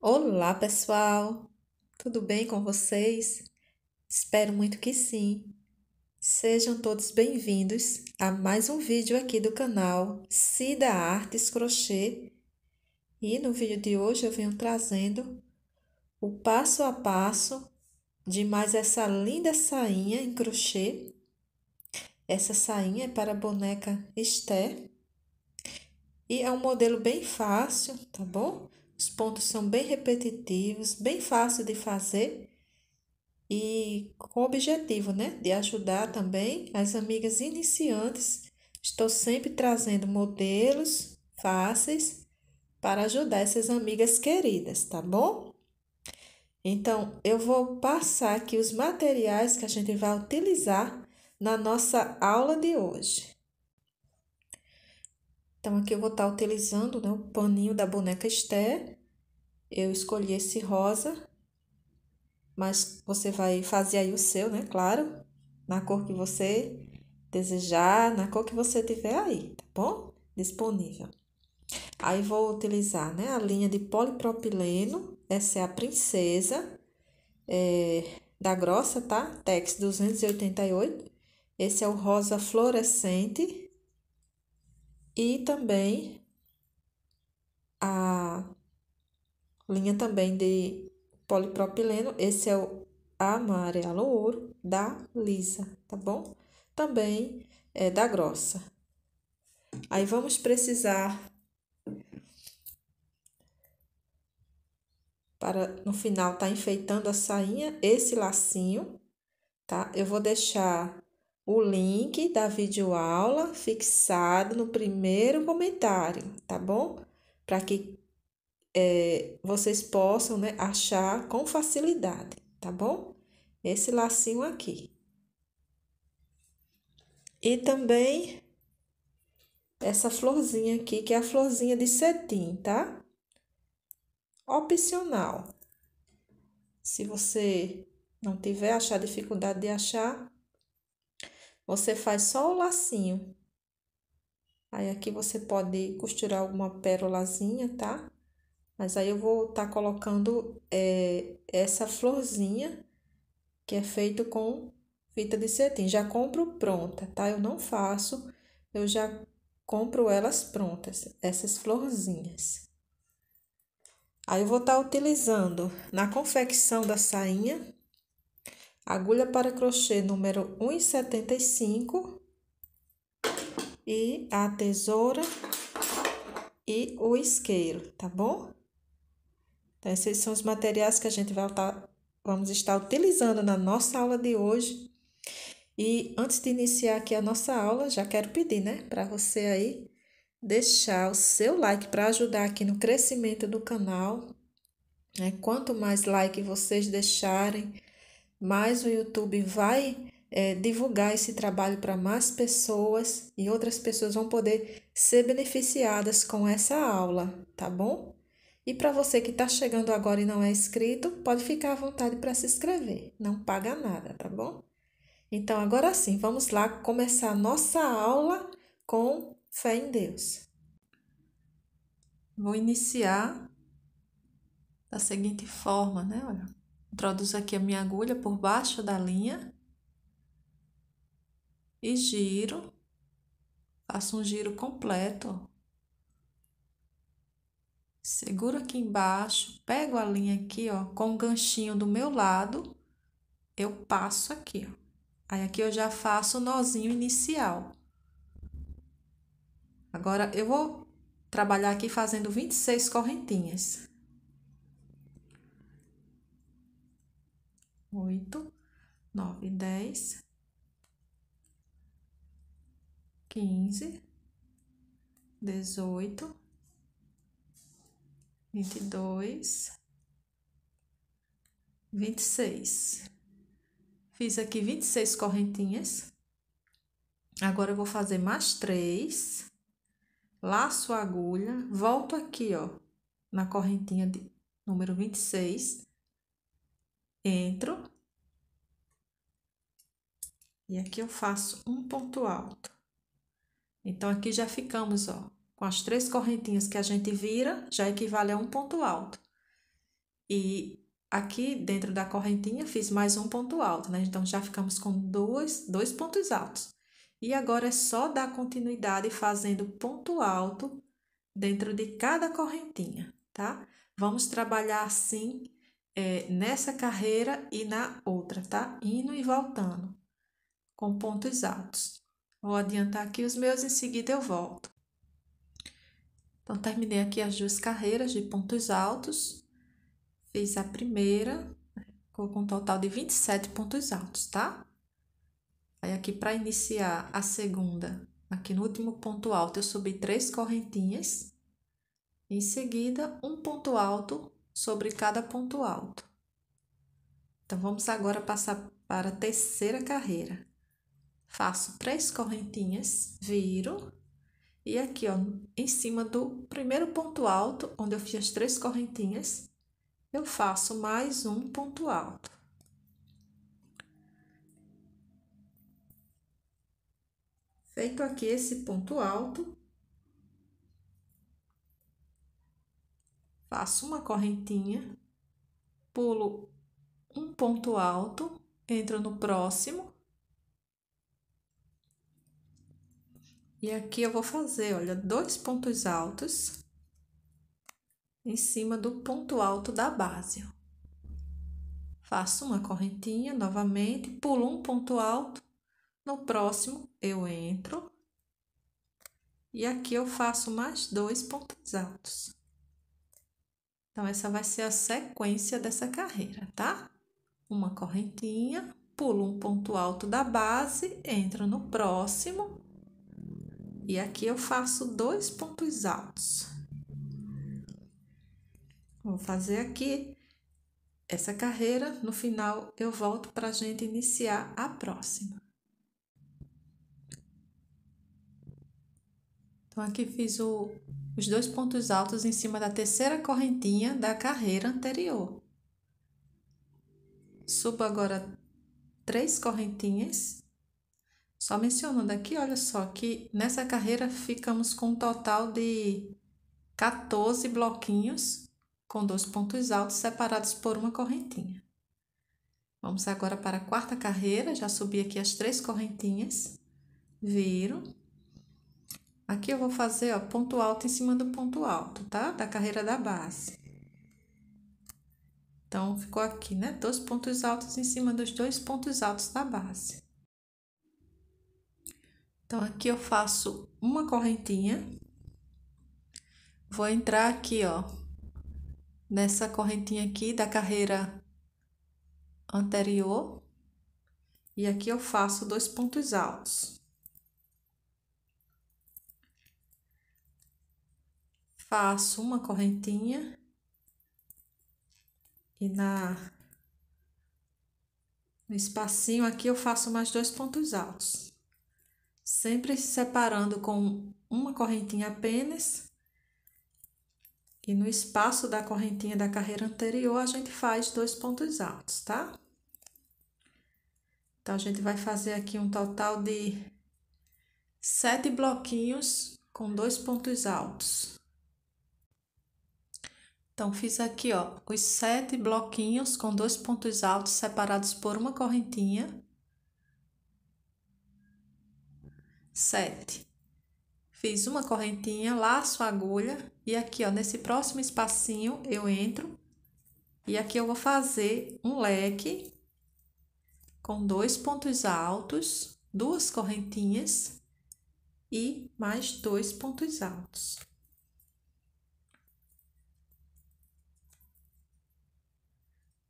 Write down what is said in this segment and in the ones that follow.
Olá, pessoal! Tudo bem com vocês? Espero muito que sim. Sejam todos bem-vindos a mais um vídeo aqui do canal Cida Artes Crochê. E no vídeo de hoje eu venho trazendo o passo a passo de mais essa linda sainha em crochê. Essa sainha é para a boneca Esther e é um modelo bem fácil, tá bom? Os pontos são bem repetitivos, bem fácil de fazer e com o objetivo né, de ajudar também as amigas iniciantes. Estou sempre trazendo modelos fáceis para ajudar essas amigas queridas, tá bom? Então, eu vou passar aqui os materiais que a gente vai utilizar na nossa aula de hoje. Então, aqui eu vou estar utilizando né, o paninho da boneca Esther. Eu escolhi esse rosa, mas você vai fazer aí o seu, né? Claro, na cor que você desejar, na cor que você tiver aí, tá bom? Disponível. Aí vou utilizar né, a linha de polipropileno, essa é a princesa, é, da grossa, tá? Tex 288. Esse é o rosa fluorescente, e também a linha também de polipropileno, esse é o amarelo ouro da lisa, tá bom? Também é da grossa. Aí vamos precisar para no final tá enfeitando a sainha esse lacinho, tá? Eu vou deixar o link da videoaula fixado no primeiro comentário, tá bom? Para que é, vocês possam né, achar com facilidade, tá bom? Esse lacinho aqui. E também essa florzinha aqui, que é a florzinha de cetim, tá? Opcional. Se você não tiver achar dificuldade de achar, você faz só o lacinho. Aí aqui você pode costurar alguma pérolazinha, tá? Mas aí eu vou estar tá colocando é, essa florzinha que é feito com fita de cetim. Já compro pronta, tá? Eu não faço, eu já compro elas prontas, essas florzinhas. Aí eu vou estar tá utilizando na confecção da sainha agulha para crochê número 1,75 e a tesoura e o isqueiro, tá bom? Então, esses são os materiais que a gente vai estar, vamos estar utilizando na nossa aula de hoje. E antes de iniciar aqui a nossa aula, já quero pedir, né, para você aí deixar o seu like para ajudar aqui no crescimento do canal. Né? Quanto mais like vocês deixarem, mais o YouTube vai é, divulgar esse trabalho para mais pessoas e outras pessoas vão poder ser beneficiadas com essa aula, tá bom? E para você que está chegando agora e não é inscrito, pode ficar à vontade para se inscrever, não paga nada, tá bom? Então, agora sim, vamos lá começar a nossa aula com fé em Deus. Vou iniciar da seguinte forma, né? Olha. Introduzo aqui a minha agulha por baixo da linha e giro, faço um giro completo. Seguro aqui embaixo, pego a linha aqui, ó, com o ganchinho do meu lado, eu passo aqui, ó. Aí aqui eu já faço o nozinho inicial. Agora eu vou trabalhar aqui fazendo 26 correntinhas. oito, nove, dez, quinze, dezoito, vinte e dois, vinte e seis. Fiz aqui vinte e seis correntinhas. Agora eu vou fazer mais três, laço a agulha, volto aqui, ó, na correntinha de número vinte e seis entro e aqui eu faço um ponto alto. Então, aqui já ficamos, ó, com as três correntinhas que a gente vira, já equivale a um ponto alto. E aqui dentro da correntinha fiz mais um ponto alto, né? Então, já ficamos com dois, dois pontos altos. E agora é só dar continuidade fazendo ponto alto dentro de cada correntinha, tá? Vamos trabalhar assim é, nessa carreira e na outra, tá? Indo e voltando, com pontos altos. Vou adiantar aqui os meus, em seguida eu volto. Então, terminei aqui as duas carreiras de pontos altos. Fiz a primeira, ficou com um total de 27 pontos altos, tá? Aí, aqui para iniciar a segunda, aqui no último ponto alto, eu subi três correntinhas. Em seguida, um ponto alto sobre cada ponto alto. Então vamos agora passar para a terceira carreira. Faço três correntinhas, viro e aqui ó, em cima do primeiro ponto alto, onde eu fiz as três correntinhas, eu faço mais um ponto alto. Feito aqui esse ponto alto, faço uma correntinha, pulo um ponto alto, entro no próximo. E aqui eu vou fazer, olha, dois pontos altos em cima do ponto alto da base. Faço uma correntinha novamente, pulo um ponto alto, no próximo eu entro. E aqui eu faço mais dois pontos altos. Então, essa vai ser a sequência dessa carreira, tá? Uma correntinha, pulo um ponto alto da base, entro no próximo. E aqui eu faço dois pontos altos. Vou fazer aqui essa carreira, no final eu volto para a gente iniciar a próxima. Então aqui fiz o, os dois pontos altos em cima da terceira correntinha da carreira anterior. Subo agora três correntinhas. Só mencionando aqui, olha só, que nessa carreira ficamos com um total de 14 bloquinhos com dois pontos altos separados por uma correntinha. Vamos agora para a quarta carreira, já subi aqui as três correntinhas, viro, Aqui eu vou fazer, ó, ponto alto em cima do ponto alto, tá? Da carreira da base. Então, ficou aqui, né? Dois pontos altos em cima dos dois pontos altos da base. Então, aqui eu faço uma correntinha. Vou entrar aqui, ó, nessa correntinha aqui da carreira anterior. E aqui eu faço dois pontos altos. faço uma correntinha e na no espacinho aqui eu faço mais dois pontos altos, sempre separando com uma correntinha apenas. E no espaço da correntinha da carreira anterior, a gente faz dois pontos altos, tá? Então, a gente vai fazer aqui um total de sete bloquinhos com dois pontos altos. Então, fiz aqui, ó, os sete bloquinhos com dois pontos altos separados por uma correntinha. Sete. Fiz uma correntinha, laço a agulha e aqui, ó, nesse próximo espacinho eu entro. E aqui eu vou fazer um leque com dois pontos altos, duas correntinhas e mais dois pontos altos.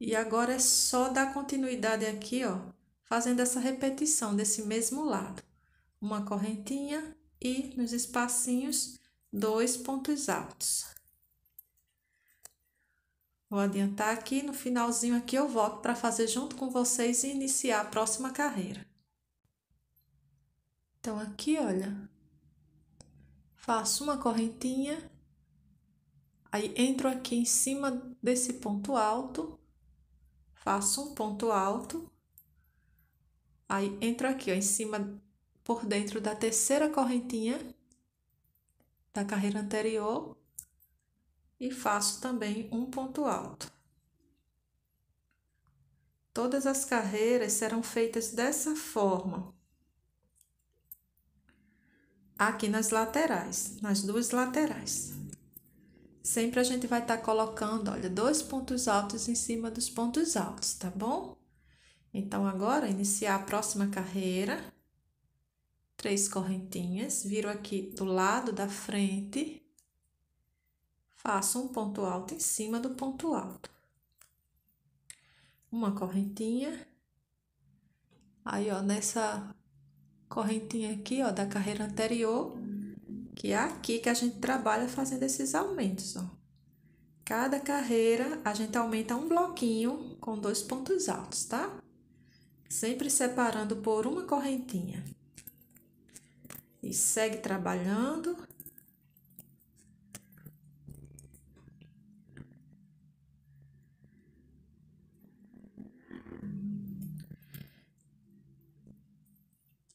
E agora é só dar continuidade aqui, ó, fazendo essa repetição desse mesmo lado. Uma correntinha e nos espacinhos dois pontos altos. Vou adiantar aqui, no finalzinho aqui eu volto para fazer junto com vocês e iniciar a próxima carreira. Então aqui, olha, faço uma correntinha, aí entro aqui em cima desse ponto alto, faço um ponto alto, aí entro aqui, ó, em cima, por dentro da terceira correntinha da carreira anterior e faço também um ponto alto. Todas as carreiras serão feitas dessa forma. Aqui nas laterais, nas duas laterais sempre a gente vai estar tá colocando, olha, dois pontos altos em cima dos pontos altos, tá bom? Então, agora, iniciar a próxima carreira. Três correntinhas, viro aqui do lado da frente, faço um ponto alto em cima do ponto alto. Uma correntinha. Aí, ó, nessa correntinha aqui, ó, da carreira anterior, que é aqui que a gente trabalha fazendo esses aumentos. Ó. Cada carreira a gente aumenta um bloquinho com dois pontos altos, tá? Sempre separando por uma correntinha. E segue trabalhando.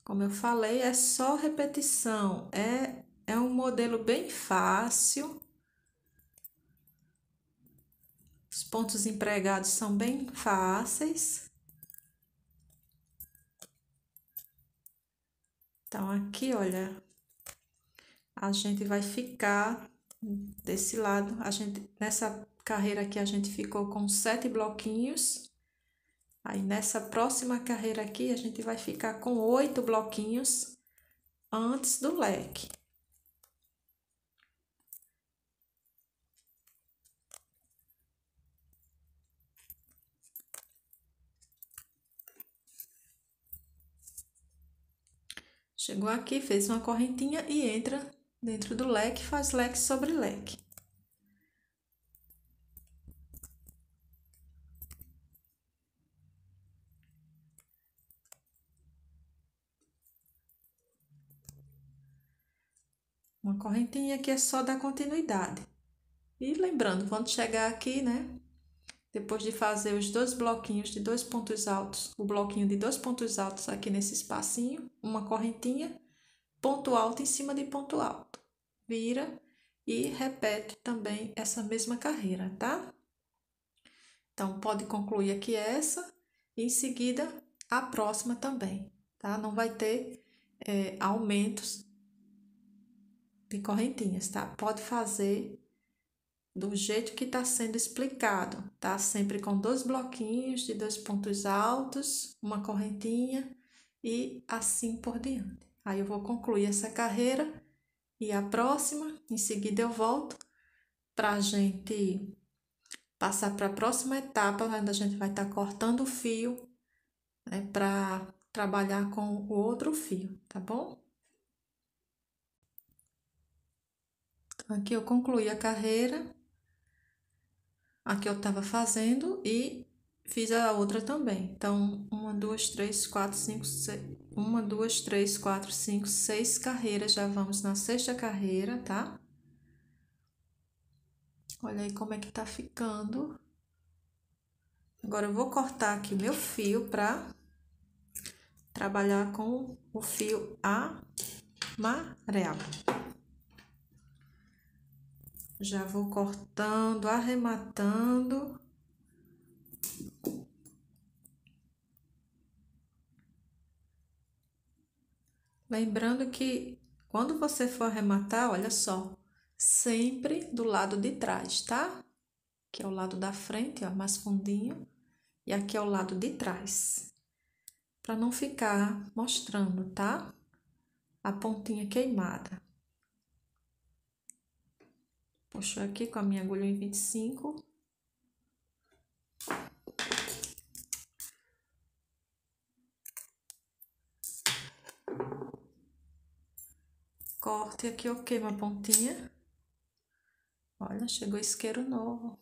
Como eu falei, é só repetição, é é um modelo bem fácil. Os pontos empregados são bem fáceis. Então, aqui, olha, a gente vai ficar desse lado, a gente, nessa carreira aqui a gente ficou com sete bloquinhos. Aí nessa próxima carreira aqui a gente vai ficar com oito bloquinhos antes do leque. Chegou aqui, fez uma correntinha e entra dentro do leque, faz leque sobre leque. Uma correntinha que é só dar continuidade. E lembrando, quando chegar aqui, né, depois de fazer os dois bloquinhos de dois pontos altos, o bloquinho de dois pontos altos aqui nesse espacinho, uma correntinha, ponto alto em cima de ponto alto. Vira e repete também essa mesma carreira, tá? Então, pode concluir aqui essa e em seguida a próxima também, tá? Não vai ter é, aumentos de correntinhas, tá? Pode fazer do jeito que está sendo explicado, tá? Sempre com dois bloquinhos de dois pontos altos, uma correntinha e assim por diante. Aí eu vou concluir essa carreira e a próxima, em seguida eu volto para a gente passar para a próxima etapa, onde a gente vai estar tá cortando o fio né, para trabalhar com o outro fio, tá bom? Então, aqui eu concluí a carreira a que eu estava fazendo e fiz a outra também. Então, uma, duas, três, quatro, cinco, seis, uma, duas, três, quatro, cinco, seis carreiras. Já vamos na sexta carreira, tá? Olha aí como é que tá ficando. Agora, eu vou cortar aqui meu fio pra trabalhar com o fio amarelo. Já vou cortando, arrematando. Lembrando que quando você for arrematar, olha só, sempre do lado de trás, tá? Que é o lado da frente, ó, mais fundinho, e aqui é o lado de trás, para não ficar mostrando, tá? A pontinha queimada. Puxo aqui com a minha agulha em 25. Corte aqui, eu queimo a pontinha. Olha, chegou isqueiro novo.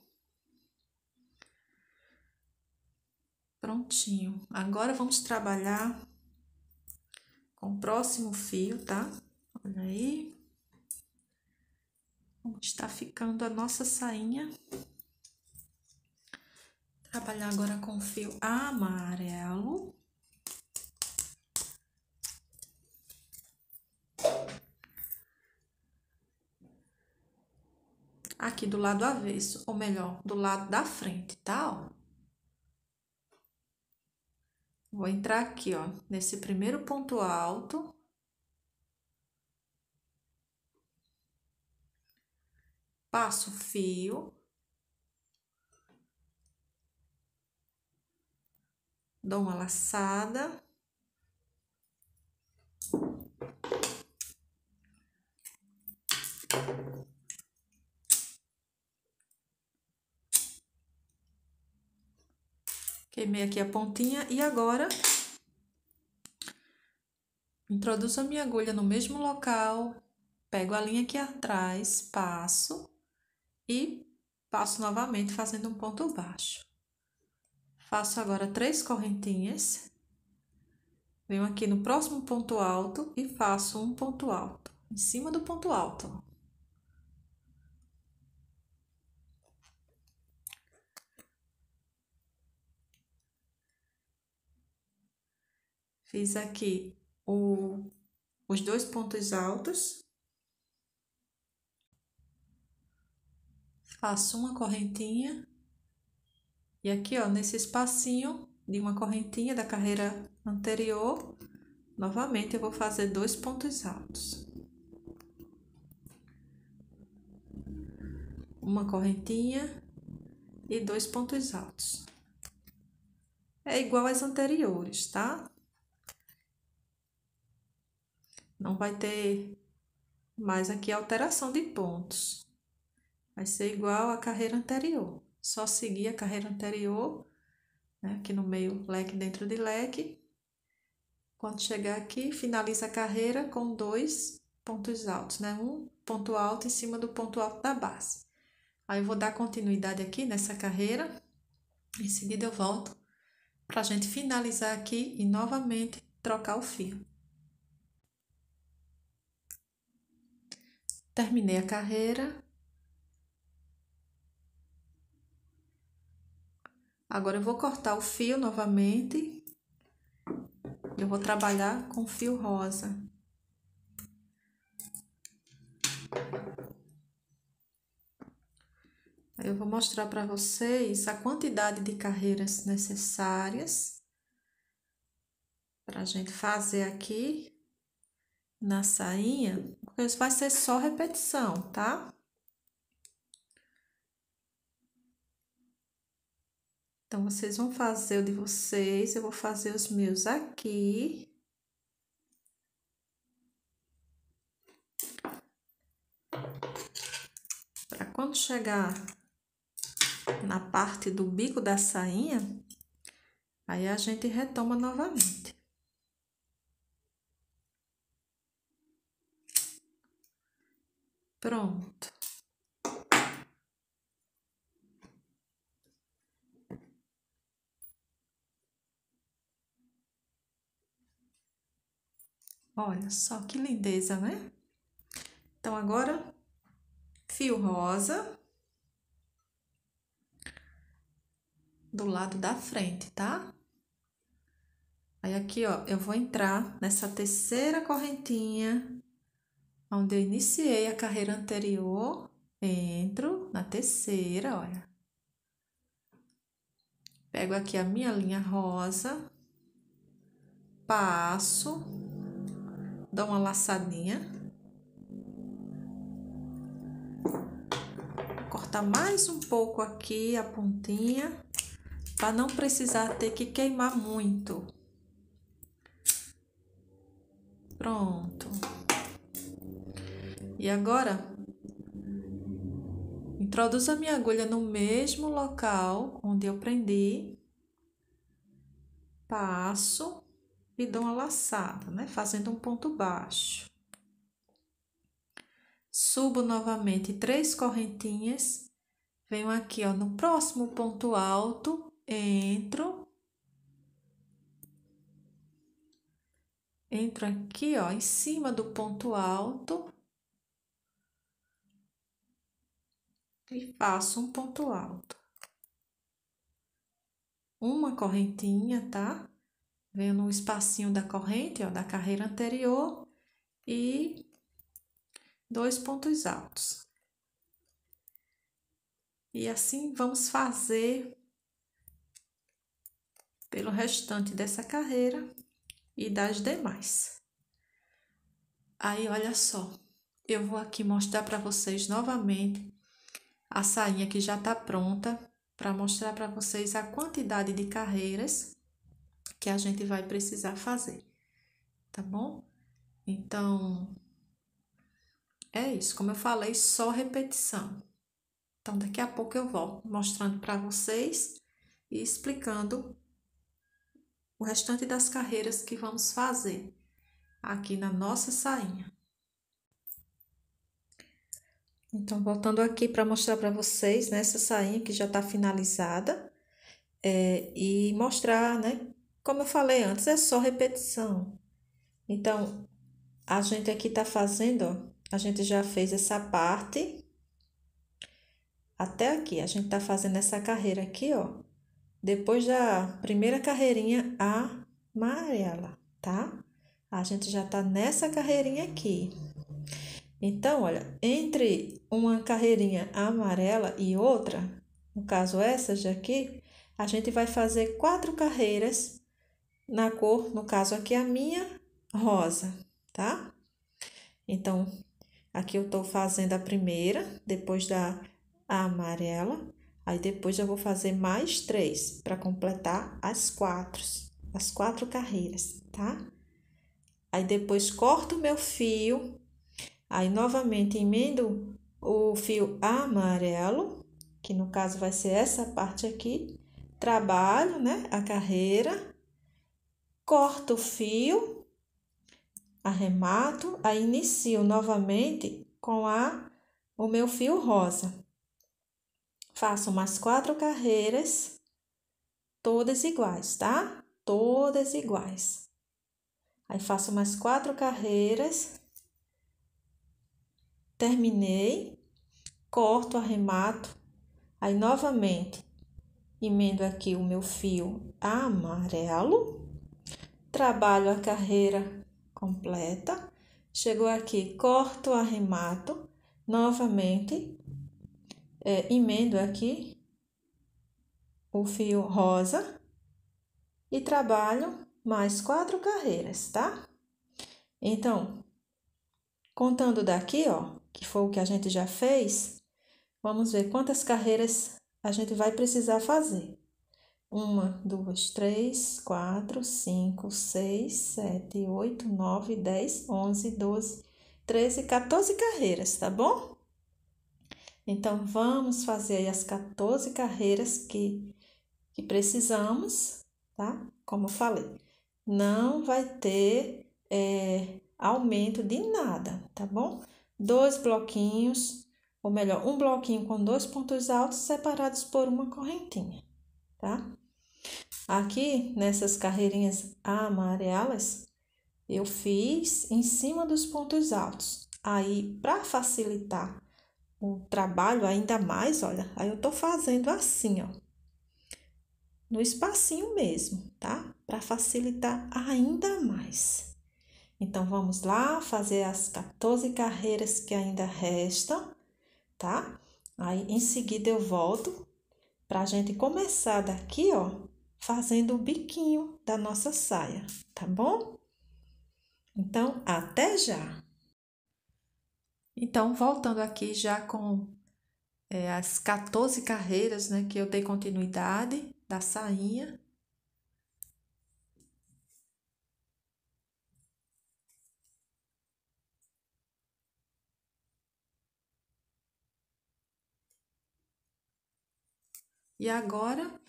Prontinho. Agora vamos trabalhar com o próximo fio, tá? Olha aí está ficando a nossa sainha. Trabalhar agora com fio amarelo. Aqui do lado avesso, ou melhor, do lado da frente, tá? Ó. Vou entrar aqui, ó, nesse primeiro ponto alto. passo o fio, dou uma laçada, queimei aqui a pontinha e agora introduzo a minha agulha no mesmo local, pego a linha aqui atrás, passo e passo novamente fazendo um ponto baixo. Faço agora três correntinhas, venho aqui no próximo ponto alto e faço um ponto alto, em cima do ponto alto. Fiz aqui o, os dois pontos altos faço uma correntinha e aqui, ó, nesse espacinho de uma correntinha da carreira anterior, novamente eu vou fazer dois pontos altos. Uma correntinha e dois pontos altos. É igual às anteriores, tá? Não vai ter mais aqui alteração de pontos vai ser igual à carreira anterior. Só seguir a carreira anterior, né, aqui no meio, leque dentro de leque. Quando chegar aqui, finaliza a carreira com dois pontos altos, né? Um ponto alto em cima do ponto alto da base. Aí eu vou dar continuidade aqui nessa carreira. Em seguida eu volto para a gente finalizar aqui e novamente trocar o fio. Terminei a carreira, Agora eu vou cortar o fio novamente. Eu vou trabalhar com fio rosa. Eu vou mostrar para vocês a quantidade de carreiras necessárias para a gente fazer aqui na sainha, porque vai ser só repetição, tá? Então, vocês vão fazer o de vocês, eu vou fazer os meus aqui. Para quando chegar na parte do bico da sainha, aí a gente retoma novamente. Pronto. Olha só que lindeza, né? Então, agora, fio rosa do lado da frente, tá? Aí, aqui, ó, eu vou entrar nessa terceira correntinha, onde eu iniciei a carreira anterior, entro na terceira, olha. Pego aqui a minha linha rosa, passo dá uma laçadinha. Cortar mais um pouco aqui a pontinha, para não precisar ter que queimar muito. Pronto. E agora, introduzo a minha agulha no mesmo local onde eu prendi, passo e dou uma laçada, né? Fazendo um ponto baixo. Subo novamente três correntinhas, venho aqui, ó, no próximo ponto alto, entro. Entro aqui, ó, em cima do ponto alto. E faço um ponto alto. Uma correntinha, tá? Venho no espacinho da corrente, ó, da carreira anterior e dois pontos altos. E assim vamos fazer pelo restante dessa carreira e das demais. Aí, olha só, eu vou aqui mostrar para vocês novamente a sainha que já está pronta para mostrar para vocês a quantidade de carreiras que a gente vai precisar fazer, tá bom? Então, é isso. Como eu falei, só repetição. Então, daqui a pouco eu volto mostrando para vocês e explicando o restante das carreiras que vamos fazer aqui na nossa sainha. Então, voltando aqui para mostrar para vocês nessa né, sainha que já está finalizada é, e mostrar, né, como eu falei antes, é só repetição. Então, a gente aqui está fazendo, ó, a gente já fez essa parte até aqui. A gente está fazendo essa carreira aqui, ó. Depois da primeira carreirinha amarela, tá? A gente já está nessa carreirinha aqui. Então, olha, entre uma carreirinha amarela e outra, no caso essa de aqui, a gente vai fazer quatro carreiras na cor, no caso aqui a minha, rosa, tá? Então, aqui eu tô fazendo a primeira, depois da amarela, aí depois eu vou fazer mais três para completar as quatro, as quatro carreiras, tá? Aí depois corto o meu fio, aí novamente emendo o fio amarelo, que no caso vai ser essa parte aqui, trabalho, né, a carreira, corto o fio, arremato, aí inicio novamente com a o meu fio rosa. Faço umas quatro carreiras, todas iguais, tá? Todas iguais. Aí faço umas quatro carreiras, terminei, corto, arremato, aí novamente emendo aqui o meu fio amarelo trabalho a carreira completa. Chegou aqui, corto, o arremato, novamente, é, emendo aqui o fio rosa e trabalho mais quatro carreiras, tá? Então, contando daqui, ó, que foi o que a gente já fez, vamos ver quantas carreiras a gente vai precisar fazer. Uma, duas, três, quatro, cinco, seis, sete, oito, nove, dez, onze, doze, treze, 14 carreiras, tá bom? Então, vamos fazer as 14 carreiras que, que precisamos, tá? Como eu falei, não vai ter é, aumento de nada, tá bom? Dois bloquinhos, ou melhor, um bloquinho com dois pontos altos separados por uma correntinha, tá? Aqui, nessas carreirinhas amarelas, eu fiz em cima dos pontos altos. Aí, para facilitar o trabalho ainda mais, olha, aí eu tô fazendo assim, ó. No espacinho mesmo, tá? Para facilitar ainda mais. Então, vamos lá fazer as 14 carreiras que ainda restam, tá? Aí, em seguida, eu volto para a gente começar daqui, ó, fazendo o biquinho da nossa saia, tá bom? Então, até já! Então, voltando aqui já com é, as 14 carreiras né, que eu dei continuidade da sainha. E agora,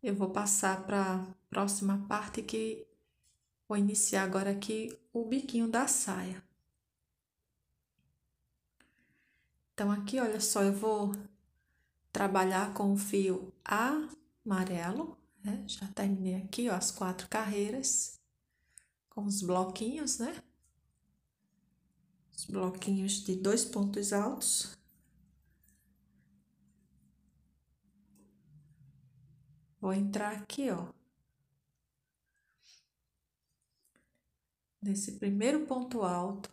eu vou passar para a próxima parte que vou iniciar agora aqui o biquinho da saia. Então, aqui, olha só, eu vou trabalhar com o fio amarelo, né? Já terminei aqui, ó, as quatro carreiras, com os bloquinhos, né? Os bloquinhos de dois pontos altos. Vou entrar aqui, ó. Nesse primeiro ponto alto,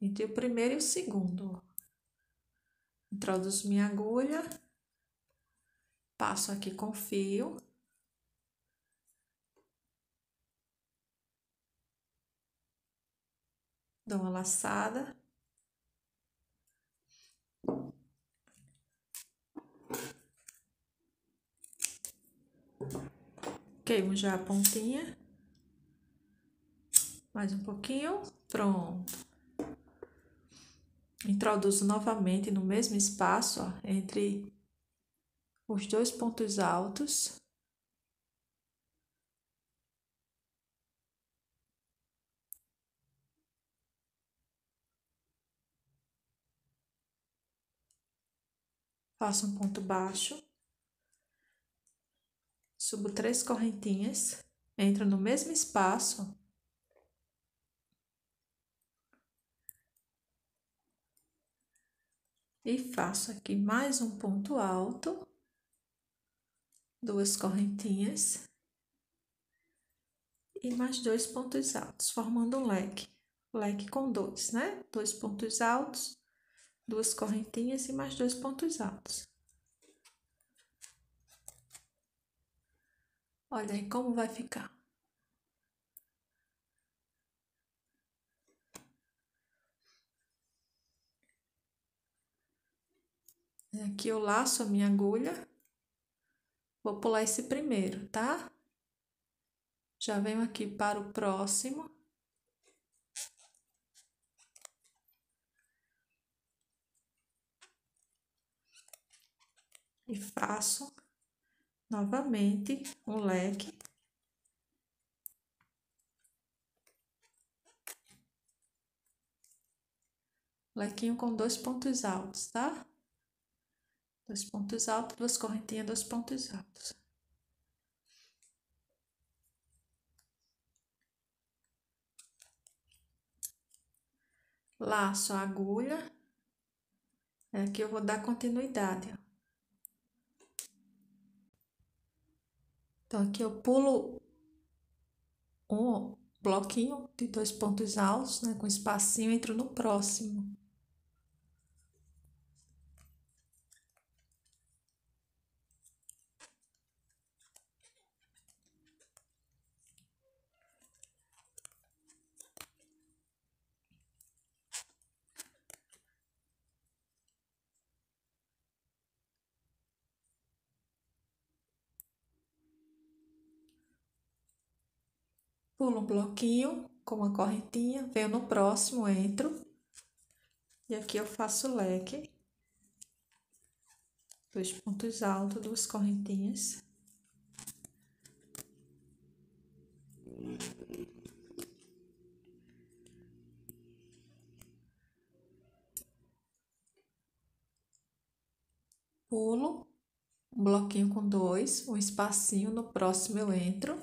entre o primeiro e o segundo, Introduzo minha agulha, passo aqui com fio. Dou uma laçada. Queimo já a pontinha. Mais um pouquinho. Pronto. Introduzo novamente no mesmo espaço, ó, entre os dois pontos altos. Faço um ponto baixo subo três correntinhas, entro no mesmo espaço. E faço aqui mais um ponto alto, duas correntinhas e mais dois pontos altos, formando um leque. Leque com dois, né? Dois pontos altos, duas correntinhas e mais dois pontos altos. Olha aí como vai ficar. É aqui eu laço a minha agulha. Vou pular esse primeiro, tá? Já venho aqui para o próximo. E faço novamente o leque. Lequinho com dois pontos altos, tá? Dois pontos altos, duas correntinhas, dois pontos altos. Laço a agulha. Aqui é eu vou dar continuidade, ó. Então aqui eu pulo um bloquinho de dois pontos altos, né, com espacinho, entro no próximo. pulo um bloquinho com uma correntinha, venho no próximo, entro. E aqui eu faço leque. Dois pontos altos, duas correntinhas. Pulo, um bloquinho com dois, um espacinho, no próximo eu entro.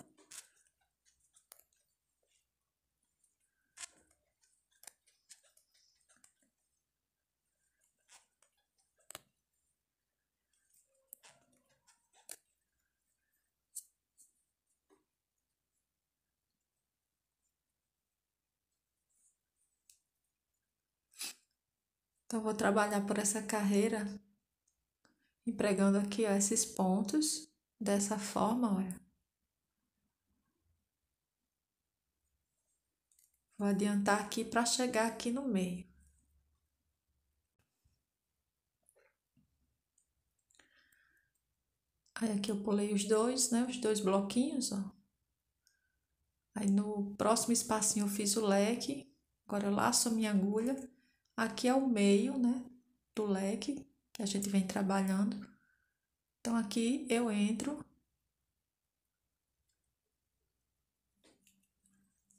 Então, vou trabalhar por essa carreira, empregando aqui ó, esses pontos dessa forma, olha. Vou adiantar aqui para chegar aqui no meio. Aí aqui eu pulei os dois, né? Os dois bloquinhos, ó. Aí no próximo espacinho eu fiz o leque. Agora eu laço a minha agulha Aqui é o meio, né, do leque que a gente vem trabalhando. Então, aqui eu entro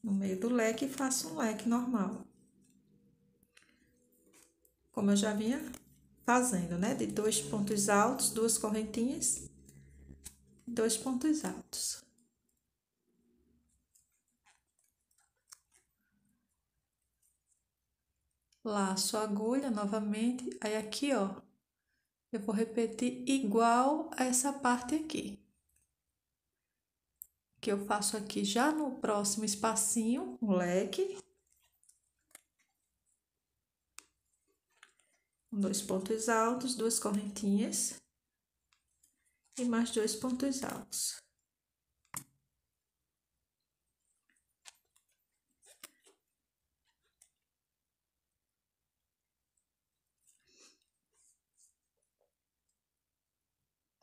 no meio do leque e faço um leque normal. Como eu já vinha fazendo, né? De dois pontos altos, duas correntinhas, dois pontos altos. laço a agulha novamente, aí aqui, ó, eu vou repetir igual a essa parte aqui. Que eu faço aqui já no próximo espacinho, o leque. Dois pontos altos, duas correntinhas. E mais dois pontos altos.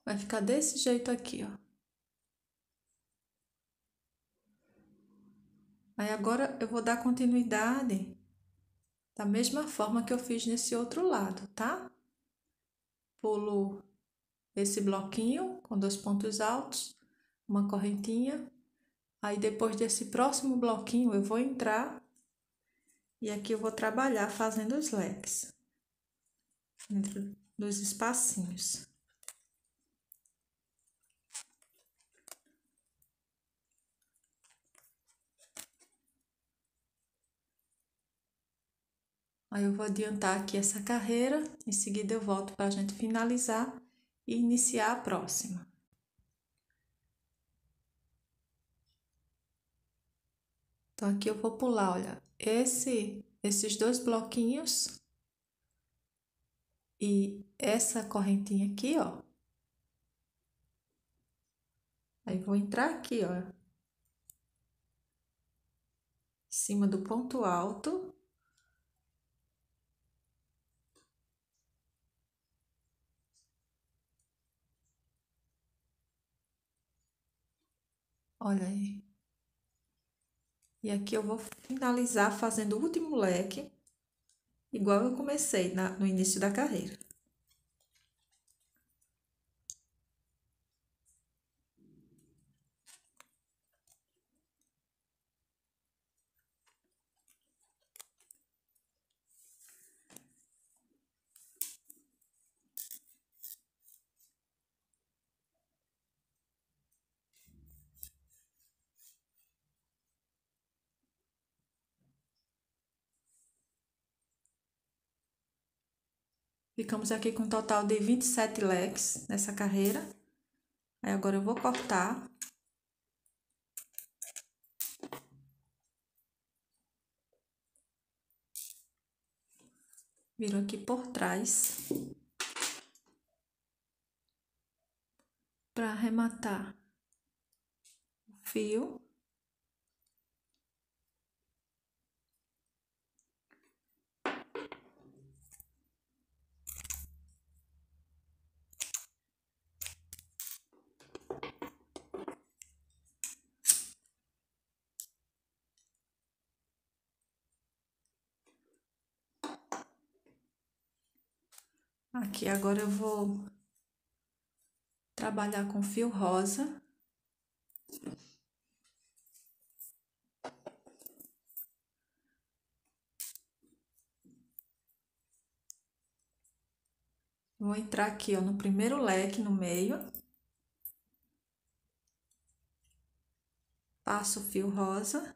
Vai ficar desse jeito aqui, ó. Aí agora eu vou dar continuidade da mesma forma que eu fiz nesse outro lado, tá? Pulo esse bloquinho com dois pontos altos, uma correntinha. Aí depois desse próximo bloquinho eu vou entrar e aqui eu vou trabalhar fazendo os leques dentro dos espacinhos. Aí eu vou adiantar aqui essa carreira, em seguida eu volto para a gente finalizar e iniciar a próxima. Então aqui eu vou pular, olha, esse, esses dois bloquinhos e essa correntinha aqui, ó. Aí vou entrar aqui, ó, em cima do ponto alto Olha aí. E aqui eu vou finalizar fazendo o último leque, igual eu comecei na, no início da carreira. Ficamos aqui com um total de 27 leques nessa carreira. Aí agora eu vou cortar. Viro aqui por trás. Para arrematar o fio. Aqui agora eu vou trabalhar com fio rosa. Vou entrar aqui, ó, no primeiro leque, no meio. Passo o fio rosa.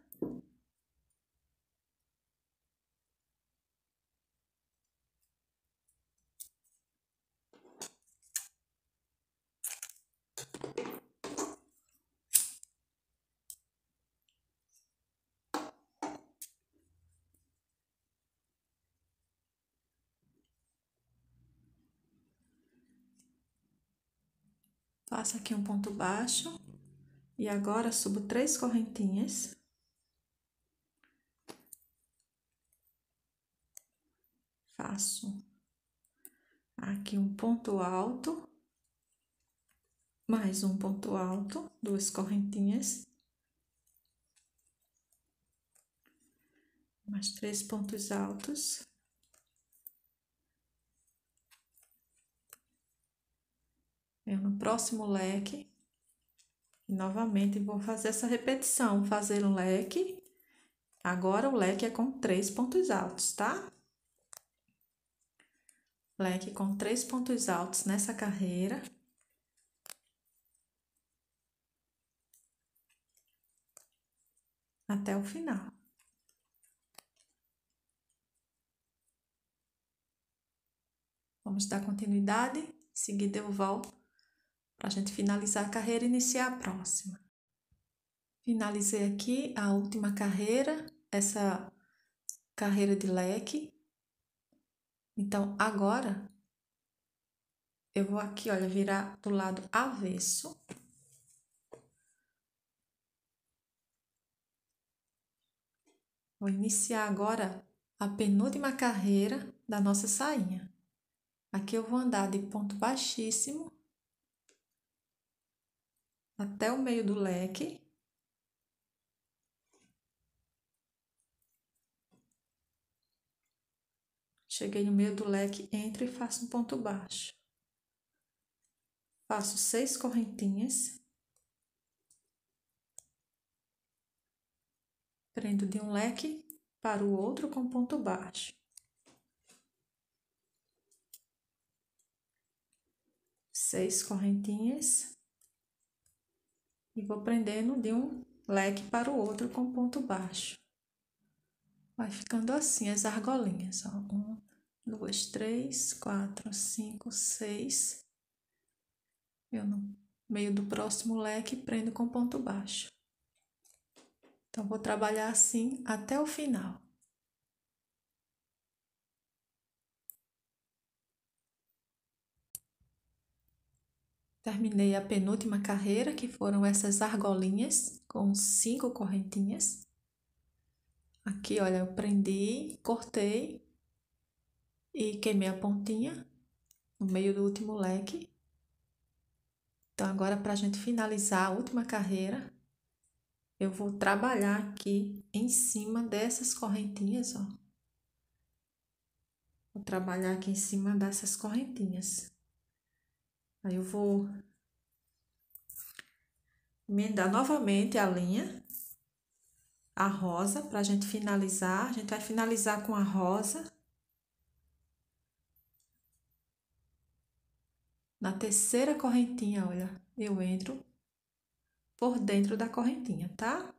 Faço aqui um ponto baixo e agora subo três correntinhas. Faço aqui um ponto alto, mais um ponto alto, duas correntinhas. Mais três pontos altos. Venho é no próximo leque. E novamente vou fazer essa repetição, fazer um leque. Agora o leque é com três pontos altos, tá? Leque com três pontos altos nessa carreira. Até o final. Vamos dar continuidade. Em seguida eu volto para a gente finalizar a carreira e iniciar a próxima. Finalizei aqui a última carreira, essa carreira de leque. Então, agora eu vou aqui, olha, virar do lado avesso. Vou iniciar agora a penúltima carreira da nossa sainha. Aqui eu vou andar de ponto baixíssimo até o meio do leque. Cheguei no meio do leque, entro e faço um ponto baixo. Faço seis correntinhas. Prendo de um leque para o outro com ponto baixo. Seis correntinhas e vou prendendo de um leque para o outro com ponto baixo. Vai ficando assim as argolinhas, ó. Um, duas, três, quatro, cinco, seis. Eu no meio do próximo leque prendo com ponto baixo. Então, vou trabalhar assim até o final. Terminei a penúltima carreira, que foram essas argolinhas com cinco correntinhas. Aqui, olha, eu prendi, cortei e queimei a pontinha no meio do último leque. Então, agora, para a gente finalizar a última carreira, eu vou trabalhar aqui em cima dessas correntinhas, ó. Vou trabalhar aqui em cima dessas correntinhas. Aí eu vou emendar novamente a linha, a rosa, para a gente finalizar. A gente vai finalizar com a rosa. Na terceira correntinha, olha, eu entro por dentro da correntinha, tá?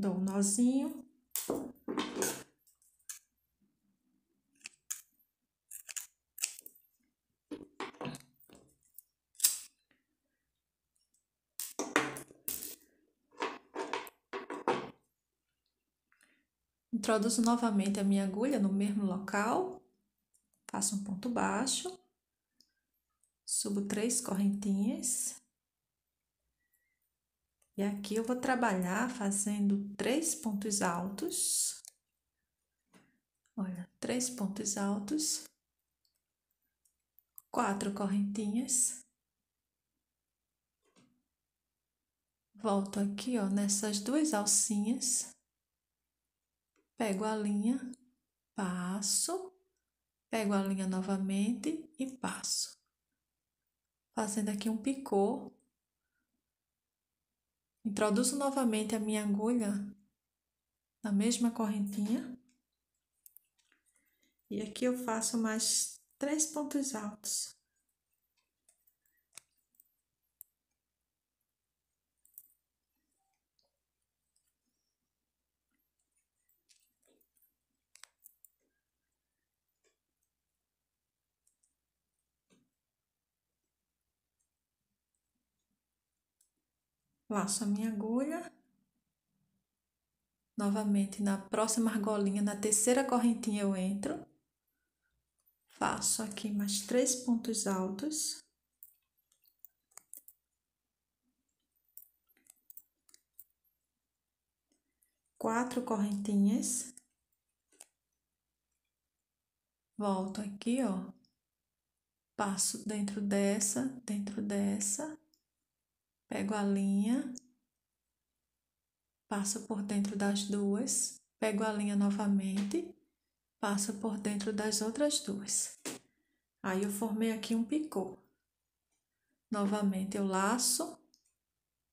dou um nozinho. Introduzo novamente a minha agulha no mesmo local, faço um ponto baixo, subo três correntinhas. E aqui eu vou trabalhar fazendo três pontos altos. Olha, três pontos altos, quatro correntinhas. Volto aqui, ó, nessas duas alcinhas. Pego a linha, passo, pego a linha novamente e passo. Fazendo aqui um picô Introduzo novamente a minha agulha na mesma correntinha. E aqui eu faço mais três pontos altos. Laço a minha agulha. Novamente, na próxima argolinha, na terceira correntinha, eu entro. Faço aqui mais três pontos altos. Quatro correntinhas. Volto aqui, ó. Passo dentro dessa, dentro dessa, Pego a linha, passo por dentro das duas, pego a linha novamente, passo por dentro das outras duas. Aí eu formei aqui um picô. Novamente eu laço,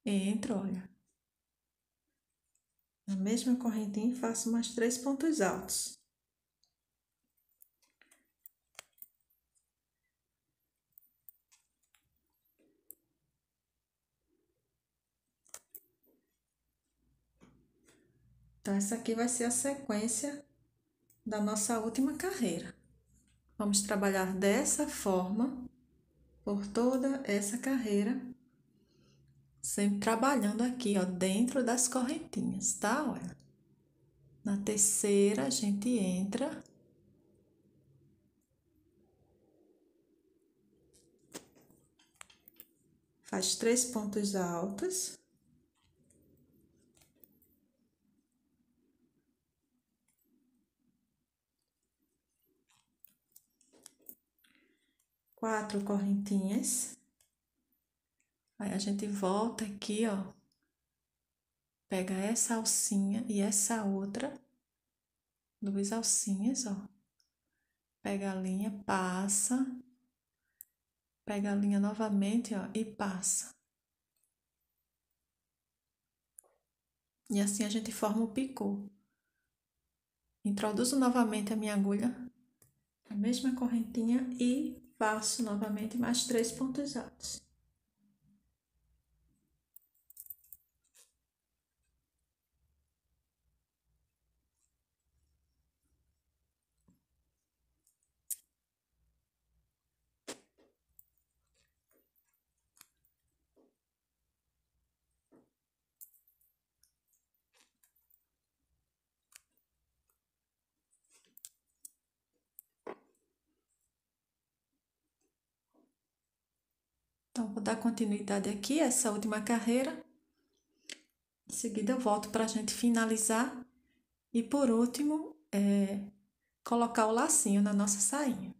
entro, olha. Na mesma correntinha faço mais três pontos altos. Então essa aqui vai ser a sequência da nossa última carreira. Vamos trabalhar dessa forma por toda essa carreira, sempre trabalhando aqui, ó, dentro das correntinhas, tá? Olha. Na terceira, a gente entra. Faz três pontos altos. quatro correntinhas. Aí a gente volta aqui, ó. Pega essa alcinha e essa outra, duas alcinhas, ó. Pega a linha, passa. Pega a linha novamente, ó, e passa. E assim a gente forma o picô. Introduzo novamente a minha agulha, a mesma correntinha e Faço novamente mais três pontos altos. Então, vou dar continuidade aqui a essa última carreira. Em seguida, eu volto para a gente finalizar. E por último, é, colocar o lacinho na nossa sainha.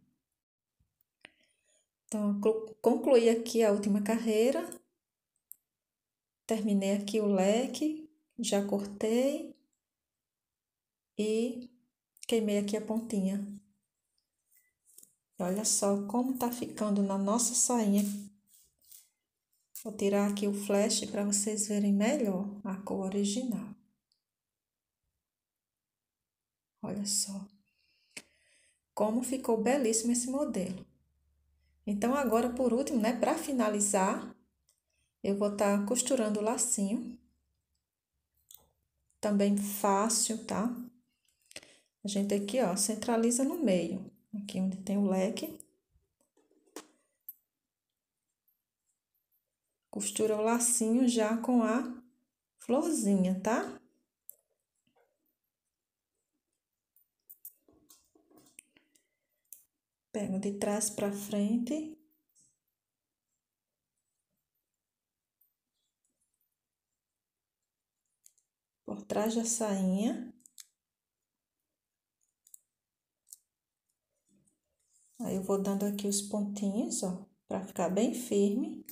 Então, concluí aqui a última carreira. Terminei aqui o leque, já cortei e queimei aqui a pontinha. Olha só como tá ficando na nossa sainha Vou tirar aqui o flash para vocês verem melhor a cor original. Olha só. Como ficou belíssimo esse modelo. Então, agora, por último, né, para finalizar, eu vou estar tá costurando o lacinho. Também fácil, tá? A gente aqui, ó, centraliza no meio. Aqui onde tem o leque. Costura o lacinho já com a florzinha, tá? Pego de trás para frente. Por trás da sainha. Aí, eu vou dando aqui os pontinhos, ó, pra ficar bem firme.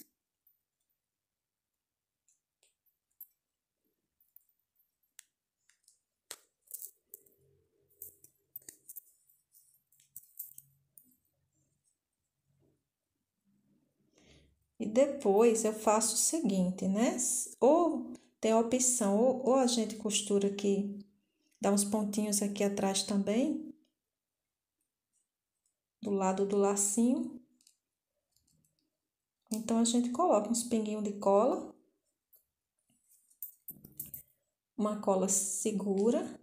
E depois eu faço o seguinte, né? Ou tem a opção, ou, ou a gente costura aqui, dá uns pontinhos aqui atrás também, do lado do lacinho. Então, a gente coloca uns pinguinhos de cola, uma cola segura,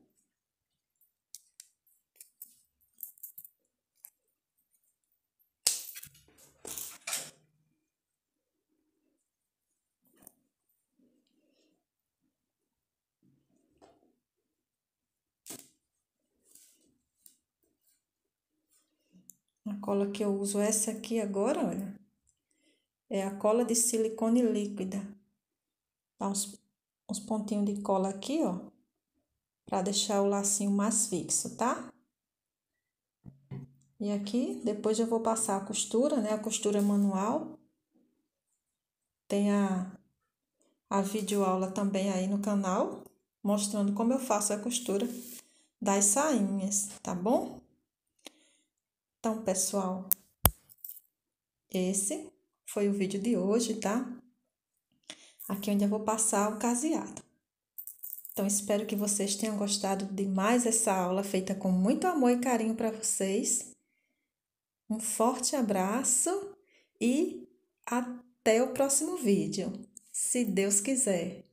cola que eu uso, essa aqui agora, olha, é a cola de silicone líquida. Dá uns, uns pontinhos de cola aqui, ó, para deixar o lacinho mais fixo, tá? E aqui, depois eu vou passar a costura, né, a costura manual. Tem a, a videoaula também aí no canal, mostrando como eu faço a costura das sainhas, tá bom? Então, pessoal, esse foi o vídeo de hoje, tá? Aqui é onde eu vou passar o caseado. Então, espero que vocês tenham gostado de mais essa aula feita com muito amor e carinho para vocês. Um forte abraço e até o próximo vídeo, se Deus quiser.